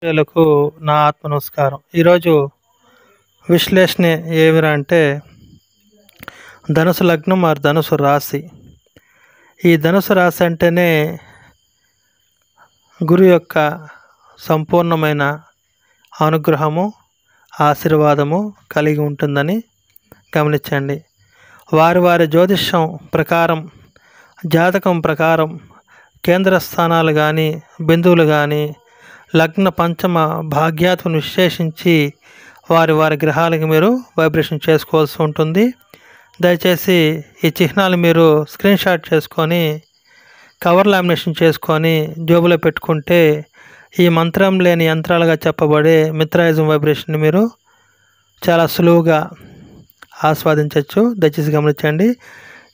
ప్రియులకు నా ఆత్మ నమస్కారం ఈరోజు విశ్లేషణ ఏమిరా అంటే ధనుసు లగ్నం మరి ధనుసు రాశి ఈ ధనుసు రాశి అంటేనే గురు యొక్క సంపూర్ణమైన అనుగ్రహము ఆశీర్వాదము కలిగి ఉంటుందని గమనించండి వారి వారి జ్యోతిష్యం ప్రకారం జాతకం ప్రకారం కేంద్ర స్థానాలు కానీ బిందువులు కానీ లగ్న పంచమ భాగ్యాత్మను విశ్లేషించి వారి వారి గ్రహాలకి మీరు వైబ్రేషన్ చేసుకోవాల్సి ఉంటుంది దయచేసి ఈ చిహ్నాలు మీరు స్క్రీన్ షాట్ చేసుకొని కవర్ లామినేషన్ చేసుకొని జోబులో పెట్టుకుంటే ఈ మంత్రం లేని యంత్రాలుగా చెప్పబడే మిత్రాయిజం వైబ్రేషన్ని మీరు చాలా సులువుగా ఆస్వాదించవచ్చు దయచేసి గమనించండి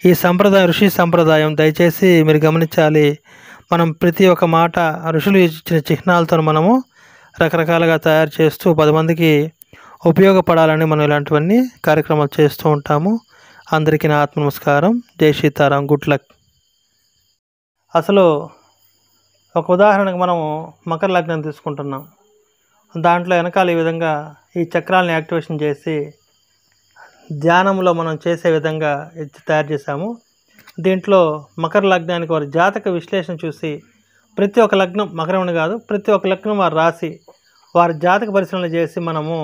ఈ సంప్రదాయం ఋషి సంప్రదాయం దయచేసి మీరు గమనించాలి మనం ప్రతి ఒక్క మాట ఋషులు ఇచ్చిన చిహ్నాలతో మనము రకరకాలుగా తయారు చేస్తూ పది మందికి ఉపయోగపడాలని మనం ఇలాంటివన్నీ కార్యక్రమాలు చేస్తూ ఉంటాము అందరికీ నా ఆత్మ నమస్కారం జై సీతారాం గుడ్ లక్ అసలు ఒక ఉదాహరణకు మనము మకర లగ్నం తీసుకుంటున్నాం దాంట్లో వెనకాల ఈ విధంగా ఈ చక్రాలను యాక్టివేషన్ చేసి ధ్యానంలో మనం చేసే విధంగా తయారు చేశాము దీంట్లో మకర లగ్నానికి వారి జాతక విశ్లేషణ చూసి ప్రతి ఒక్క లగ్నం మకరమని కాదు ప్రతి ఒక్క లగ్నం వారు రాసి వారి జాతక పరిశీలన చేసి మనము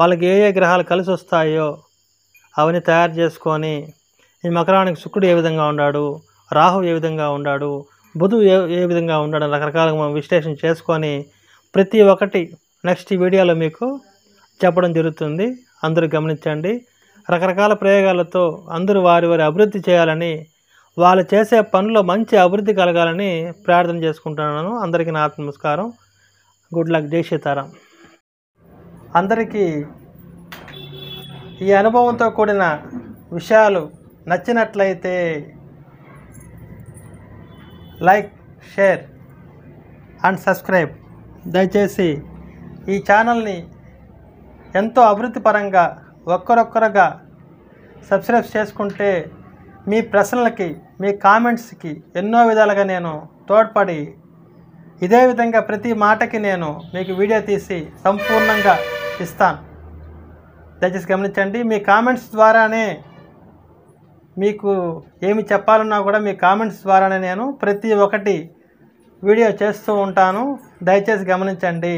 వాళ్ళకి ఏ ఏ గ్రహాలు కలిసి వస్తాయో అవన్నీ తయారు చేసుకొని ఈ మకరానికి శుక్రుడు ఏ విధంగా ఉన్నాడు రాహు ఏ విధంగా ఉన్నాడు బుధు ఏ ఏ విధంగా ఉన్నాడు రకరకాలుగా మనం విశ్లేషణ చేసుకొని ప్రతి ఒక్కటి నెక్స్ట్ వీడియోలో మీకు చెప్పడం జరుగుతుంది అందరూ గమనించండి రకరకాల ప్రయోగాలతో అందరూ వారి వారి అభివృద్ధి చేయాలని వాళ్ళు చేసే పనిలో మంచి అభివృద్ధి కలగాలని ప్రార్థన చేసుకుంటున్నాను అందరికీ నా నమస్కారం గుడ్ లక్ జై సీతారాం అందరికీ ఈ అనుభవంతో కూడిన విషయాలు నచ్చినట్లయితే లైక్ షేర్ అండ్ సబ్స్క్రైబ్ దయచేసి ఈ ఛానల్ని ఎంతో అభివృద్ధి పరంగా ఒక్కరొక్కరుగా సబ్స్క్రైబ్ చేసుకుంటే మీ ప్రశ్నలకి మీ కామెంట్స్కి ఎన్నో విధాలుగా నేను తోడ్పడి ఇదే విధంగా ప్రతి మాటకి నేను మీకు వీడియో తీసి సంపూర్ణంగా ఇస్తాను దయచేసి గమనించండి మీ కామెంట్స్ ద్వారానే మీకు ఏమి చెప్పాలన్నా కూడా మీ కామెంట్స్ ద్వారానే నేను ప్రతి ఒక్కటి వీడియో చేస్తూ ఉంటాను దయచేసి గమనించండి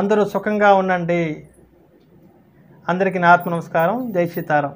అందరూ సుఖంగా ఉండండి అందరికీ నా ఆత్మ నమస్కారం జై సీతారాం